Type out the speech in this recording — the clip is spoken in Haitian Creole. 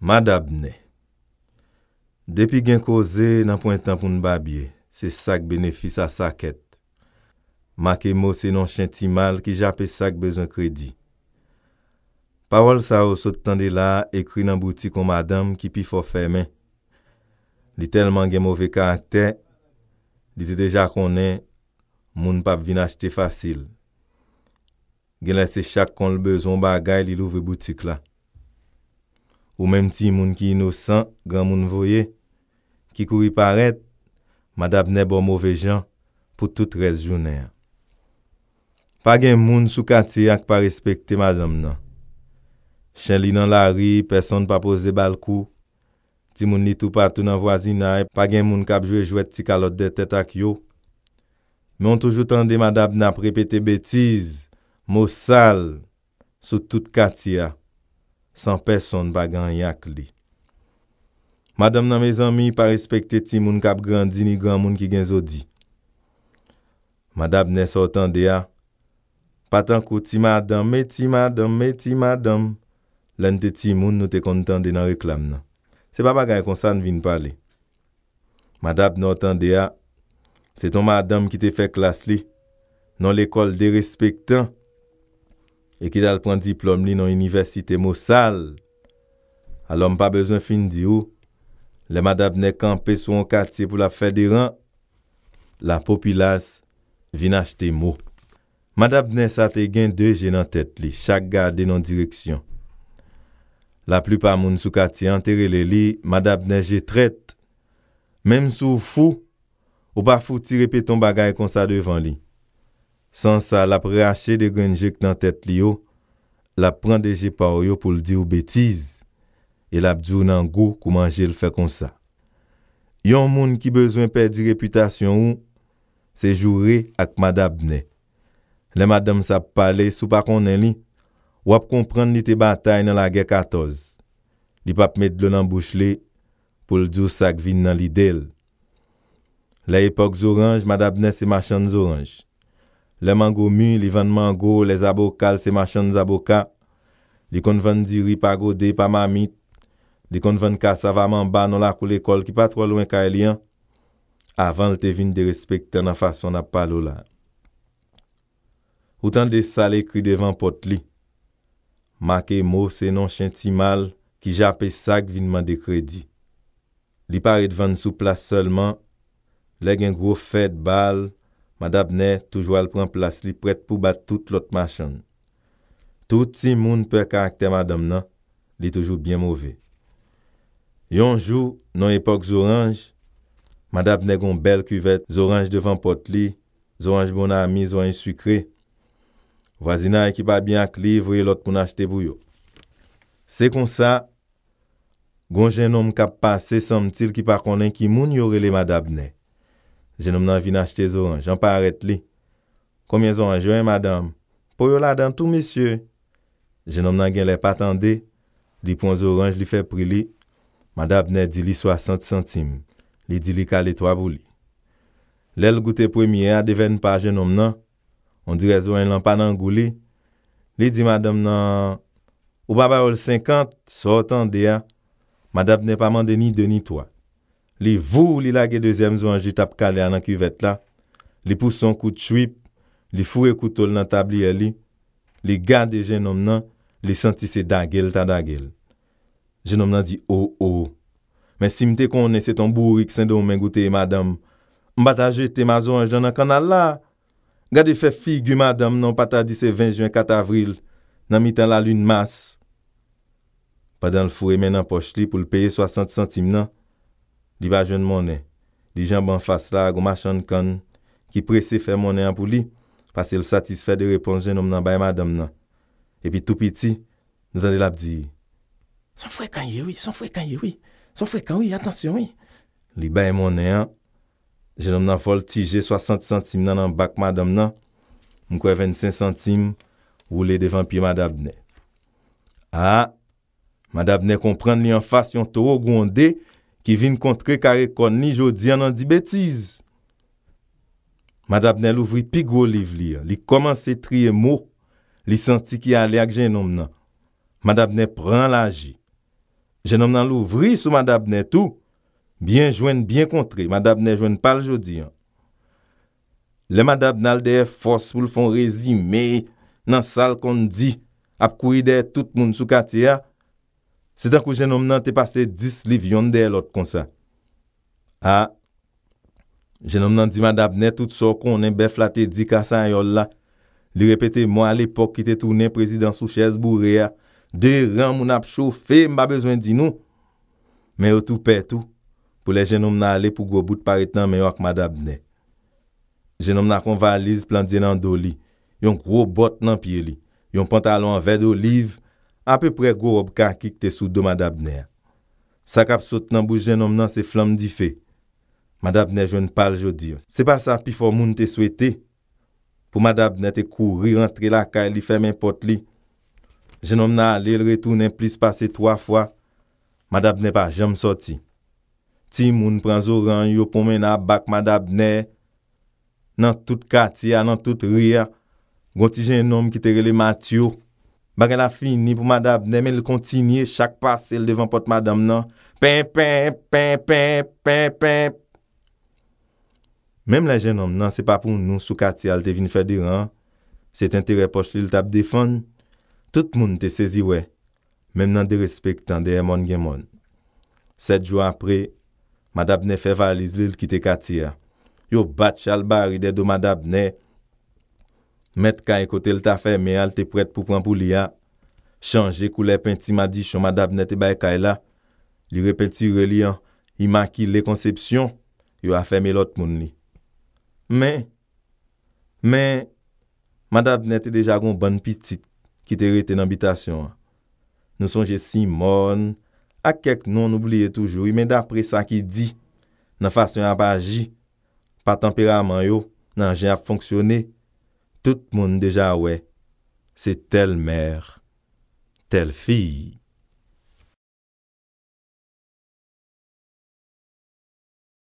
Mada bne, depi gen koze nan pointan pou n'babye, se sak benefisa saket. Make mo se non chenti mal ki jape sak bezon kredi. Pawol sa ou sot tande la, ekri nan boutik kon madam ki pi fofeme. Li telman gen mouve karakter, li te deja konen, moun pap vin achete fasil. Gen lese chak kon l bezon bagay li louve boutik la. Ou menm ti moun ki inosan, gran moun voye. Ki kou yi paret, madab ne bon mouve jan pou tout res jounen. Pa gen moun sou kati ak pa respekte madam nan. Chen li nan la ri, person pa pose bal kou. Ti moun li tou patou nan vwazina e, pa gen moun kabjwe jwet ti kalot de tet ak yo. Men moun toujou tande madab nap repete betiz, moun sal, sou tout kati ak. San peson bagan yak li. Madame nan me zanmi pa respekte ti moun kap grandin ni gran moun ki gen zo di. Madame nè sa otan de ya. Patan kouti madame, me ti madame, me ti madame. Len te ti moun nou te kontande nan reklam nan. Se pa bagan yon konsan vin pale. Madame nan otan de ya. Se ton madame ki te fe klas li. Nan l'ekol de respekte an. E ki dal pran diplom li nan universite mo sal, alon pa bezon fin di ou, le madab ne kampe sou an katye pou la fede ran, la popilas vin achte mo. Madab ne sa te gen deje nan tet li, chak gade nan direksyon. La plupa moun sou katye an terele li, madab ne jetret, menm sou fou, ou pa fou tire pe ton bagay kon sa devan li. San sa, lap reache de genjik nan tet li yo, lap prende je pa o yo pou l di ou betiz, e lap djou nan gou kou manje l fe kon sa. Yon moun ki bezwen perdi reputasyon ou, se joure ak madame ne. Le madame sa pa pale, sou pa konnen li, wap konpren li te batay nan la ge katoz. Li pap met lounan bouchle pou l djou sak vin nan li del. La epok zoranj, madame ne se machan zoranj. Le man go mi, li ven man go, le zabo kal se machan zabo ka, li kon ven diri pa go de pa ma mit, li kon ven ka savaman ba non la kou lekol ki pa tro lwen ka elian, avan lte vin de respekte nan fason ap pa lola. O tan de sale kri devan pot li, make mo se non chinti mal ki jape sak vinman de kredi. Li pare dvan soupla solman, leg en gro fed bal, madab ne toujou al pren plas li pret pou bat tout lot machan. Tout si moun pe karakter madam nan, li toujou bien mouvè. Yon jou, nan epok zoranj, madab ne goun bel kuvet, zoranj devan pot li, zoranj bon amiz wany sukre, wazina yon ki pa bian kliv, vwe lot koun achte bou yo. Se kon sa, goun jenon m kap pase sam til ki pa konen ki moun yore le madab ne. Je nom nan vin achete zoranj, an pa arete li. Koumyen zoranj yon, madame? Po yon la dan tou, misye. Je nom nan gen le patande, li pon zoranj, li fe pri li. Madame ne di li 60 centime, li di li ka non? le 3 bou li. Lel goute premye, adeven pa je nom nan, on dire zoranj lan pa nan gou li. Li di madame nan, ou baba ol 50, so otan de ya. Madame ne pa mande ni 2 ni 3. li vou li lage dezem zonj li tap kale an an kivet la, li pouson kout chwip, li fure koutol nan tabli e li, li gade jen nom nan, li sentise dagel ta dagel. Jen nom nan di o oh, o, oh. men simte konen se ton bourik sen don men goute e madam, mbata jete ma zonj dan an kanal la, gade fe figu madam nan pata dise 20 juen 4 avril, nan mi tan la lun mas. Padan l fure men an poch li pou l peye 60 sentim nan, Li ba jen mounen, li jan ban fasa la, goma chan kon, ki prese fe mounen an pou li, pase l satisfe de repons jen om nan baye madam nan. E pi tou piti, nou zan li labdi. Son fwek an ye, son fwek an ye, son fwek an ye, son fwek an ye, son fwek an ye, li baye mounen an, jen om nan voltije 60 centime nan an bak madam nan, mkwe 25 centime, ou le devan pi madam ne. Ha, madam ne kompren li an fasa yon toro gonde, I vin kontre kare kon ni jodi an an di betiz. Madab ne louvri pigou liv li an. Li koman se triye mou. Li senti ki a le ak jen nom nan. Madab ne pran laji. Jen nom nan louvri sou madab ne tou. Bien jwen, bien kontre. Madab ne jwen pal jodi an. Le madab nal dey fos pou l fon rezime nan sal kon di. Ap kouy dey tout moun sou kati a. Se dan kou jenoum nan te pase dis liv yon de lot konsa. Ha, jenoum nan di mada bne tout so konen be flate di kasa yon la. Li repete moun al epok ki te tounen prezident sou ches bou rea. De ren moun ap chofe mba bezwen di nou. Men yo tou petou pou le jenoum nan ale pou go bout paret nan men yo ak mada bne. Jenoum nan kon valiz plan di nan do li. Yon gro bot nan pie li. Yon pantalon ved o liv. Ape pre go ob kakik te sou do mada bne. Sakap sot nan bou jenom nan se flam di fe. Mada bne jen pal jodi. Se pa sa pi for moun te swete. Po mada bne te kouri rentre la kay li femen pot li. Jenom nan alil retounen plis pase 3 fwa. Mada bne pa jenm soti. Ti moun pran zoran yo pomen nan bak mada bne. Nan tout katia nan tout ria. Gon ti jenom ki te rele matyo. Mbè gen la fi ni pou mada mè mè l kontinye chak pas el devan pot mada mè nan. Pè, pè, pè, pè, pè, pè. Mèm la gen mèm nan se pa pou nou sou kati al te vin fè diran. Se ten te repos li l tap defan, tout moun te sezi wè. Mèm nan de respèk tan de emon gen mon. Sèd jou apre, mada mè fè valiz li l kite kati ya. Yo bat chal bari dedo mada mè mè. Met ka ekote lta fèmè al, te prèt pou pran pou li a. Chanje kou lè pènti madi chon madab nete bay kaila. E li repènti relian, imaki lè konsepsyon, yo a fèmè lot moun li. Men, men, madab nete deja goun ban piti, ki te rete nan bitasyon a. Nou sonje Simon, ak kek non oubliye toujou, men dapre sa ki di, nan fasyon ap aji, pa temperaman yo, nan jen ap fonksyonè, tout le monde déjà ouais, c'est telle mère, telle fille.